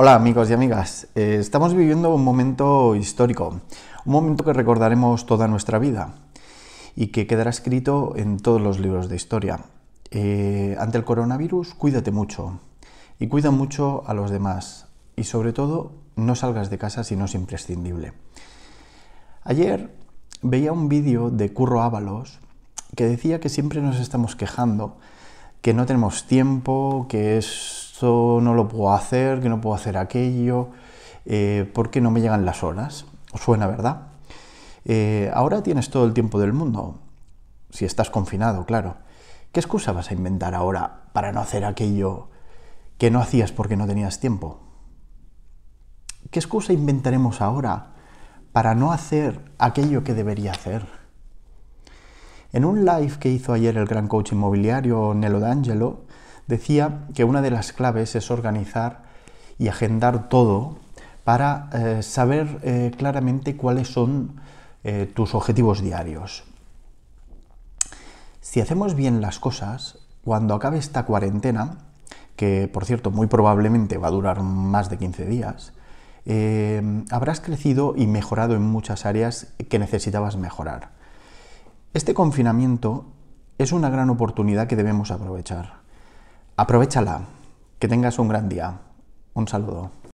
Hola amigos y amigas, eh, estamos viviendo un momento histórico, un momento que recordaremos toda nuestra vida y que quedará escrito en todos los libros de historia. Eh, ante el coronavirus, cuídate mucho y cuida mucho a los demás y sobre todo no salgas de casa si no es imprescindible. Ayer veía un vídeo de Curro Ábalos que decía que siempre nos estamos quejando, que no tenemos tiempo, que es no lo puedo hacer, que no puedo hacer aquello, eh, porque no me llegan las horas. ¿Os suena, verdad? Eh, ahora tienes todo el tiempo del mundo, si estás confinado, claro. ¿Qué excusa vas a inventar ahora para no hacer aquello que no hacías porque no tenías tiempo? ¿Qué excusa inventaremos ahora para no hacer aquello que debería hacer? En un live que hizo ayer el gran coach inmobiliario Nelo D'Angelo, decía que una de las claves es organizar y agendar todo para eh, saber eh, claramente cuáles son eh, tus objetivos diarios. Si hacemos bien las cosas, cuando acabe esta cuarentena, que por cierto muy probablemente va a durar más de 15 días, habrás crecido y mejorado en muchas áreas que necesitabas mejorar. Este confinamiento es una gran oportunidad que debemos aprovechar. Aprovechala. Que tengas un gran día. Un saludo.